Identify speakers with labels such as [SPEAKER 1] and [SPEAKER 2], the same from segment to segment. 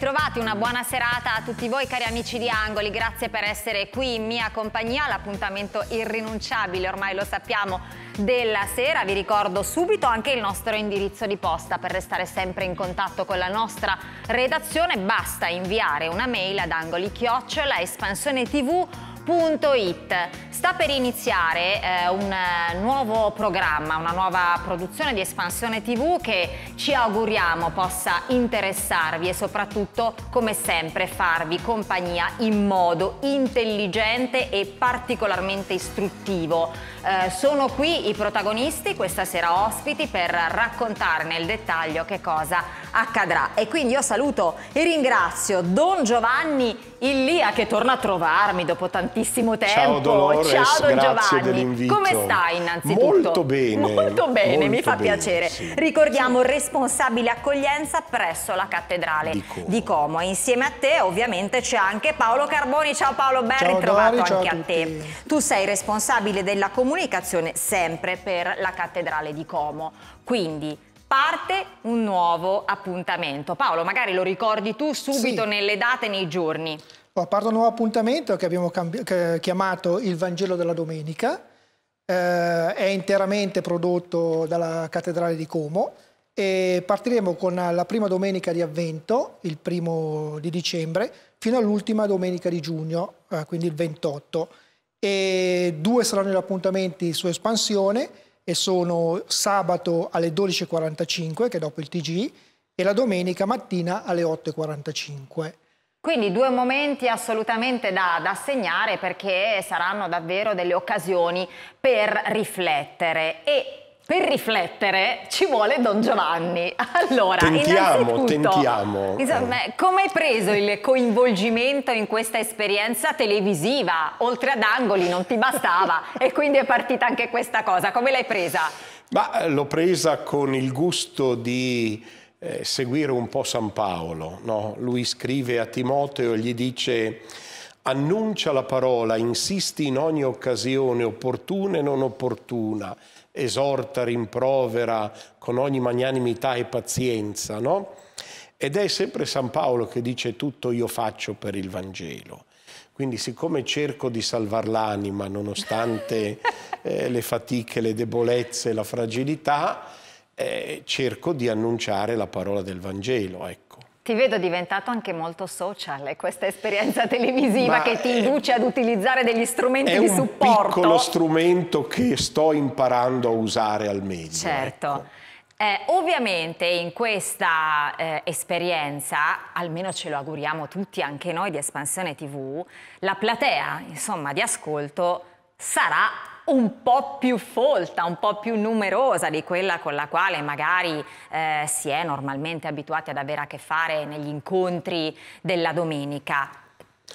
[SPEAKER 1] ritrovati, una buona serata a tutti voi cari amici di Angoli, grazie per essere qui in mia compagnia, l'appuntamento irrinunciabile ormai lo sappiamo della sera, vi ricordo subito anche il nostro indirizzo di posta per restare sempre in contatto con la nostra redazione, basta inviare una mail ad angolichiocciola espansione tv It. Sta per iniziare eh, un eh, nuovo programma, una nuova produzione di espansione TV che ci auguriamo possa interessarvi e soprattutto, come sempre, farvi compagnia in modo intelligente e particolarmente istruttivo. Eh, sono qui i protagonisti, questa sera ospiti, per raccontare nel dettaglio che cosa accadrà. E quindi io saluto e ringrazio Don Giovanni Illia che torna a trovarmi dopo tantissimo tempo. Ciao Dolores, Ciao Don Giovanni. Come stai innanzitutto? Molto bene. Molto bene, molto mi fa bene, piacere. Sì. Ricordiamo responsabile accoglienza presso la cattedrale di Como. di Como. Insieme a te ovviamente c'è anche Paolo Carboni. Ciao Paolo, ben ciao ritrovato Dari, anche a, a te. Tu sei responsabile della comunicazione sempre per la cattedrale di Como. Quindi parte un nuovo appuntamento. Paolo, magari lo ricordi tu subito sì. nelle date, nei giorni.
[SPEAKER 2] Oh, parto un nuovo appuntamento che abbiamo chiamato il Vangelo della Domenica. Eh, è interamente prodotto dalla Cattedrale di Como e partiremo con la prima domenica di avvento, il primo di dicembre, fino all'ultima domenica di giugno, eh, quindi il 28. E due saranno gli appuntamenti su espansione e sono sabato alle 12.45, che è dopo il TG, e la domenica mattina alle 8.45.
[SPEAKER 1] Quindi due momenti assolutamente da, da, segnare perché saranno davvero delle occasioni per riflettere e per riflettere ci vuole Don Giovanni. Allora, tentiamo,
[SPEAKER 3] tentiamo. Eh.
[SPEAKER 1] Come hai preso il coinvolgimento in questa esperienza televisiva? Oltre ad angoli non ti bastava e quindi è partita anche questa cosa. Come l'hai presa?
[SPEAKER 3] Eh, l'ho presa con il gusto di eh, seguire un po' San Paolo. No? Lui scrive a Timoteo e gli dice annuncia la parola, insisti in ogni occasione, opportuna e non opportuna esorta, rimprovera con ogni magnanimità e pazienza, no? Ed è sempre San Paolo che dice tutto io faccio per il Vangelo. Quindi siccome cerco di salvare l'anima nonostante eh, le fatiche, le debolezze, la fragilità, eh, cerco di annunciare la parola del Vangelo. Ecco.
[SPEAKER 1] Ti vedo diventato anche molto social e eh, questa esperienza televisiva Ma che ti induce è, ad utilizzare degli strumenti di supporto. È un
[SPEAKER 3] piccolo strumento che sto imparando a usare al meglio. Certo.
[SPEAKER 1] Ecco. Eh, ovviamente in questa eh, esperienza, almeno ce lo auguriamo tutti, anche noi di Espansione TV, la platea insomma, di ascolto sarà un po' più folta, un po' più numerosa di quella con la quale magari eh, si è normalmente abituati ad avere a che fare negli incontri della domenica.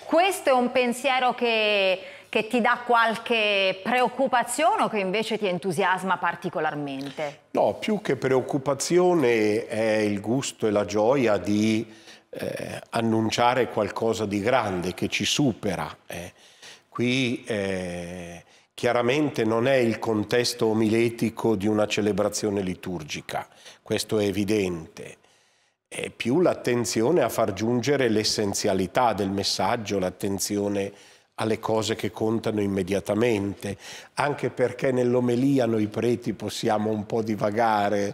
[SPEAKER 1] Questo è un pensiero che, che ti dà qualche preoccupazione o che invece ti entusiasma particolarmente?
[SPEAKER 3] No, più che preoccupazione è il gusto e la gioia di eh, annunciare qualcosa di grande che ci supera. Eh. Qui eh, Chiaramente non è il contesto omiletico di una celebrazione liturgica, questo è evidente, è più l'attenzione a far giungere l'essenzialità del messaggio, l'attenzione alle cose che contano immediatamente, anche perché nell'omelia noi preti possiamo un po' divagare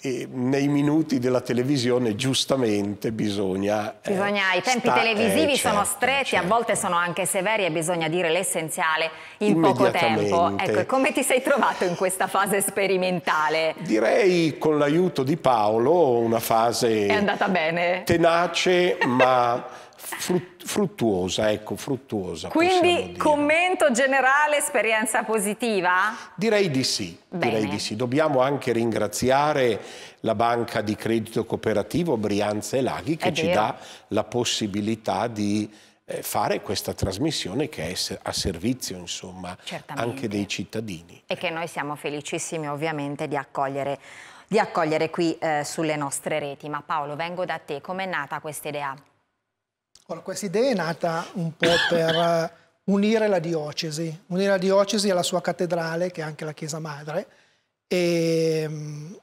[SPEAKER 3] e nei minuti della televisione giustamente bisogna...
[SPEAKER 1] Eh, bisogna eh, i tempi eh, televisivi eh, certo, sono stretti, certo. a volte sono anche severi e bisogna dire l'essenziale in poco tempo. Ecco, come ti sei trovato in questa fase sperimentale? Direi
[SPEAKER 3] con l'aiuto di Paolo una fase... È
[SPEAKER 1] andata bene.
[SPEAKER 3] Tenace ma... fruttuosa, ecco, fruttuosa.
[SPEAKER 1] Quindi commento generale, esperienza positiva?
[SPEAKER 3] Direi di sì, Bene. direi di sì. Dobbiamo anche ringraziare la banca di credito cooperativo Brianza e Laghi che È ci vero. dà la possibilità di eh, fare questa trasmissione che è a servizio insomma
[SPEAKER 1] Certamente. anche
[SPEAKER 3] dei cittadini.
[SPEAKER 1] E che noi siamo felicissimi ovviamente di accogliere, di accogliere qui eh, sulle nostre reti. Ma Paolo, vengo da te, com'è nata questa idea?
[SPEAKER 2] Allora, questa idea è nata un po' per eh, unire la diocesi, unire la diocesi alla sua cattedrale, che è anche la chiesa madre, e, mm,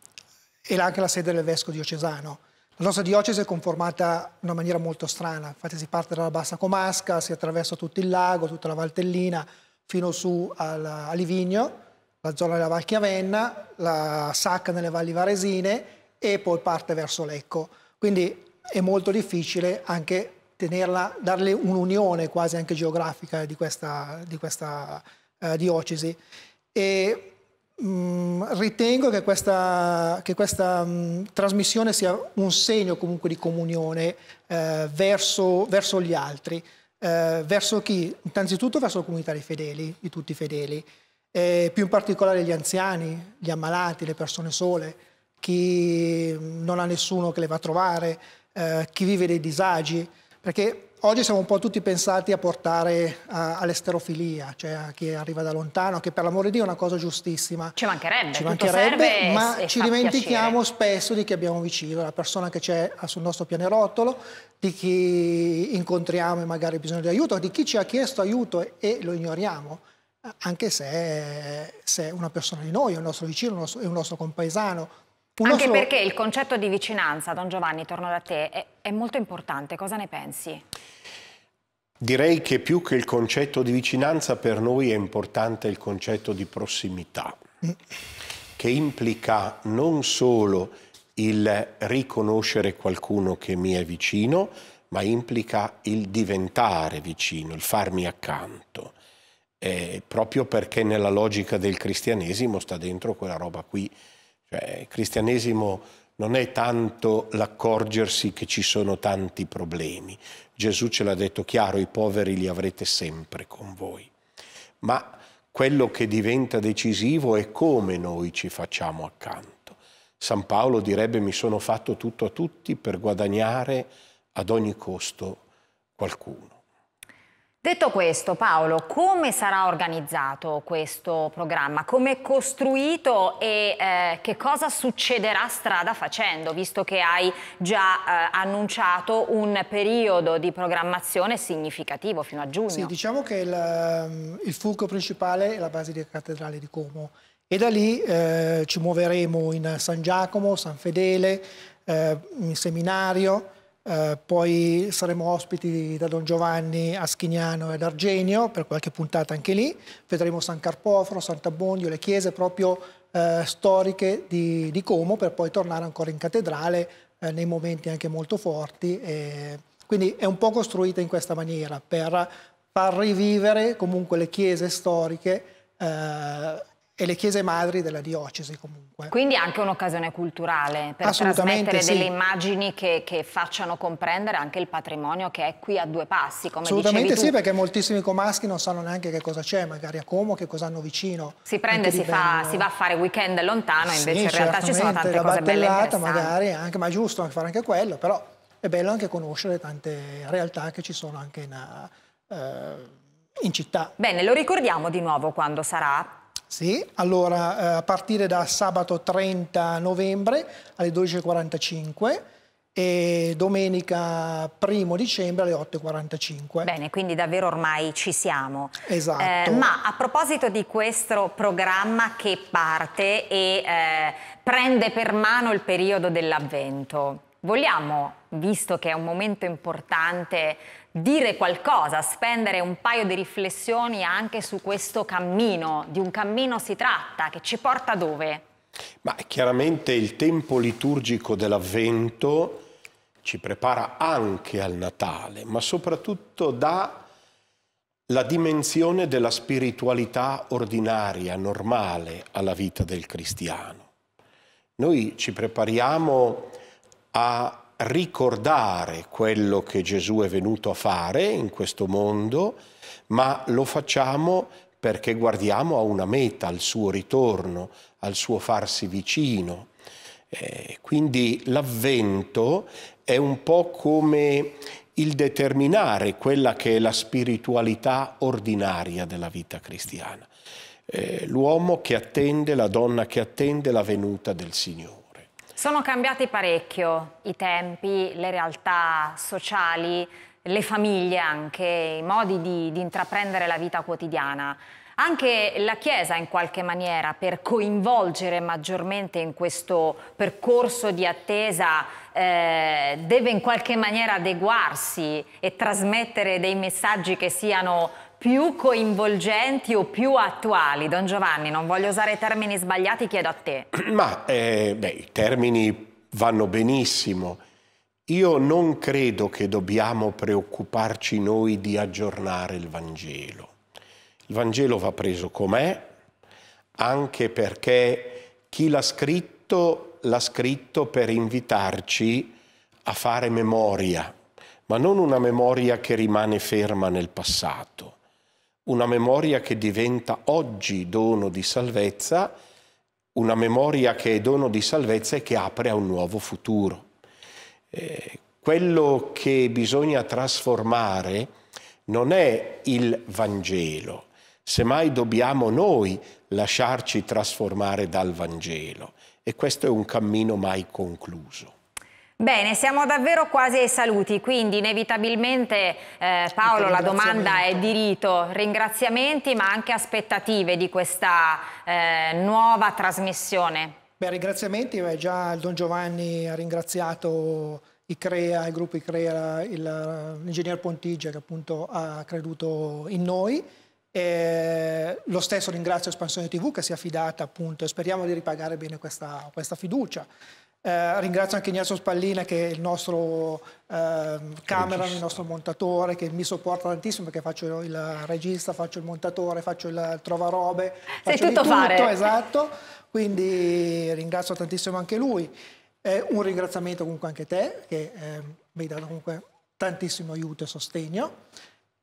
[SPEAKER 2] e anche la sede del vescovo diocesano. La nostra diocesi è conformata in una maniera molto strana, infatti si parte dalla Bassa Comasca, si attraversa tutto il lago, tutta la Valtellina, fino su alla, a Livigno, la zona della Val Chiavenna, la Sacca nelle valli varesine e poi parte verso Lecco. Quindi è molto difficile anche tenerla, darle un'unione quasi anche geografica di questa, di questa eh, diocesi. E, mh, mm, ritengo che questa, che questa mh, mm, trasmissione sia un segno comunque di comunione eh, verso, verso, gli altri, eh, verso chi? Innanzitutto verso la comunità dei fedeli, di tutti i fedeli, più in particolare gli anziani, gli ammalati, le persone sole, chi non ha nessuno che le va a trovare, eh, chi vive dei disagi. Perché oggi siamo un po' tutti pensati a portare all'esterofilia, cioè a chi arriva da lontano, che per l'amore di Dio è una cosa giustissima. Ci
[SPEAKER 1] mancherebbe, ci mancherebbe ma e, ci dimentichiamo
[SPEAKER 2] piacere. spesso di chi abbiamo vicino, la persona che c'è sul nostro pianerottolo, di chi incontriamo e magari ha bisogno di aiuto, di chi ci ha chiesto aiuto e lo ignoriamo anche se, se è una persona di noi, è un nostro vicino, è un nostro compaesano,
[SPEAKER 1] uno Anche perché il concetto di vicinanza, Don Giovanni, torno da te, è, è molto importante. Cosa ne pensi?
[SPEAKER 3] Direi che più che il concetto di vicinanza per noi è importante il concetto di prossimità, che implica non solo il riconoscere qualcuno che mi è vicino, ma implica il diventare vicino, il farmi accanto, eh, proprio perché nella logica del cristianesimo sta dentro quella roba qui cioè, il cristianesimo non è tanto l'accorgersi che ci sono tanti problemi. Gesù ce l'ha detto chiaro, i poveri li avrete sempre con voi. Ma quello che diventa decisivo è come noi ci facciamo accanto. San Paolo direbbe mi sono fatto tutto a tutti per guadagnare ad ogni costo qualcuno.
[SPEAKER 1] Detto questo, Paolo, come sarà organizzato questo programma? Come è costruito e eh, che cosa succederà strada facendo, visto che hai già eh, annunciato un periodo di programmazione significativo fino a giugno? Sì,
[SPEAKER 2] diciamo che il, ehm, il fulcro principale è la base Basilica Cattedrale di Como e da lì eh, ci muoveremo in San Giacomo, San Fedele, eh, in seminario, eh, poi saremo ospiti da Don Giovanni a Schignano e ad Argenio per qualche puntata anche lì. Vedremo San Carpoforo, Sant'Abbondio, le chiese proprio eh, storiche di, di, Como per poi tornare ancora in cattedrale eh, nei momenti anche molto forti. E quindi è un po' costruita in questa maniera per far rivivere comunque le chiese storiche eh, e le chiese madri della diocesi comunque.
[SPEAKER 1] Quindi anche un'occasione culturale per trasmettere sì. delle immagini che, che, facciano comprendere anche il patrimonio che è qui a due passi, come Assolutamente sì, perché
[SPEAKER 2] moltissimi comaschi non sanno neanche che cosa c'è, magari a Como, che cosa hanno vicino. Si prende, si, fa, si, va a
[SPEAKER 1] fare weekend lontano, sì, invece in realtà ci sono tante cose belle La
[SPEAKER 2] magari, anche, ma è giusto fare anche quello, però è bello anche conoscere tante realtà che ci sono anche in... Uh, in città.
[SPEAKER 1] Bene, lo ricordiamo di nuovo quando
[SPEAKER 2] sarà sì, allora eh, a partire da sabato 30 novembre alle 12.45 e domenica 1 dicembre alle
[SPEAKER 1] 8.45. Bene, quindi davvero ormai ci siamo. Esatto. Eh, ma a proposito di questo programma che parte e eh, prende per mano il periodo dell'avvento, vogliamo visto che è un momento importante, dire qualcosa, spendere un paio di riflessioni anche su questo cammino. Di un cammino si tratta, che ci porta dove?
[SPEAKER 3] Ma chiaramente il tempo liturgico dell'Avvento ci prepara anche al Natale, ma soprattutto dà la dimensione della spiritualità ordinaria, normale alla vita del cristiano. Noi ci prepariamo a ricordare quello che Gesù è venuto a fare in questo mondo, ma lo facciamo perché guardiamo a una meta, al suo ritorno, al suo farsi vicino. Eh, quindi l'avvento è un po' come il determinare quella che è la spiritualità ordinaria della vita cristiana. Eh, l'uomo che attende, la donna che attende la venuta del Signore.
[SPEAKER 1] Sono cambiati parecchio i tempi, le realtà sociali, le famiglie anche, i modi di, di intraprendere la vita quotidiana. Anche la Chiesa in qualche maniera per coinvolgere maggiormente in questo percorso di attesa eh, deve in qualche maniera adeguarsi e trasmettere dei messaggi che siano più coinvolgenti o più attuali? Don Giovanni, non voglio usare termini sbagliati, chiedo a te.
[SPEAKER 3] Ma eh, beh, i termini vanno benissimo. Io non credo che dobbiamo preoccuparci noi di aggiornare il Vangelo. Il Vangelo va preso com'è, anche perché chi l'ha scritto l'ha scritto per invitarci a fare memoria, ma non una memoria che rimane ferma nel passato una memoria che diventa oggi dono di salvezza, una memoria che è dono di salvezza e che apre a un nuovo futuro. Eh, quello che bisogna trasformare non è il Vangelo, semmai dobbiamo noi lasciarci trasformare dal Vangelo e questo è un cammino mai concluso.
[SPEAKER 1] Bene, siamo davvero quasi ai saluti, quindi inevitabilmente eh, Paolo la domanda è di rito, ringraziamenti ma anche aspettative di questa eh, nuova trasmissione.
[SPEAKER 2] Beh, ringraziamenti, beh, già il Don Giovanni ha ringraziato ICREA, il gruppo ICREA, l'ingegner Pontigia che appunto ha creduto in noi. Eh, lo stesso ringrazio Espansione TV che si è affidata appunto e speriamo di ripagare bene questa, questa fiducia. Eh, ringrazio anche Ignazio Spallina che è il nostro eh, camera, il nostro montatore che mi sopporta tantissimo perché faccio il regista, faccio il montatore, faccio il trovarobe, Sei faccio tutto, tutto fare. esatto, quindi ringrazio tantissimo anche lui. Eh, un ringraziamento comunque anche a te che ehm, mi hai dato comunque tantissimo aiuto e sostegno.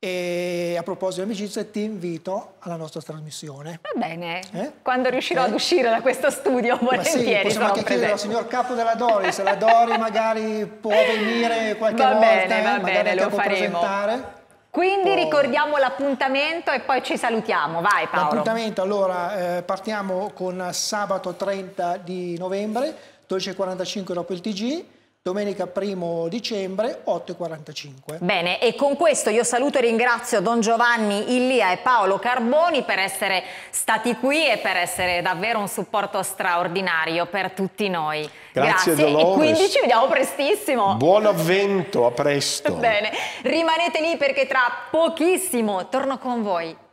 [SPEAKER 2] E a proposito di amicizia, ti invito alla nostra trasmissione.
[SPEAKER 1] Va bene, eh? quando riuscirò eh? ad uscire da questo studio, volentieri. Sì, possiamo anche chiedere al signor
[SPEAKER 2] capo della Dori, se la Dori magari può venire qualche va volta, bene, eh? va eh? bene, lo faremo. Presentare.
[SPEAKER 1] Quindi oh. ricordiamo l'appuntamento e poi ci salutiamo. Vai Paolo. L'appuntamento,
[SPEAKER 2] allora, eh, partiamo con sabato 30 di novembre, 12.45 dopo il TG domenica 1 dicembre 8.45.
[SPEAKER 1] Bene, e con questo io saluto e ringrazio Don Giovanni Illia e Paolo Carboni per essere stati qui e per essere davvero un supporto straordinario per tutti noi. Grazie, Grazie. Dolores. e quindi ci vediamo prestissimo.
[SPEAKER 3] Buon avvento, a presto.
[SPEAKER 1] Bene, rimanete lì perché tra pochissimo torno con voi.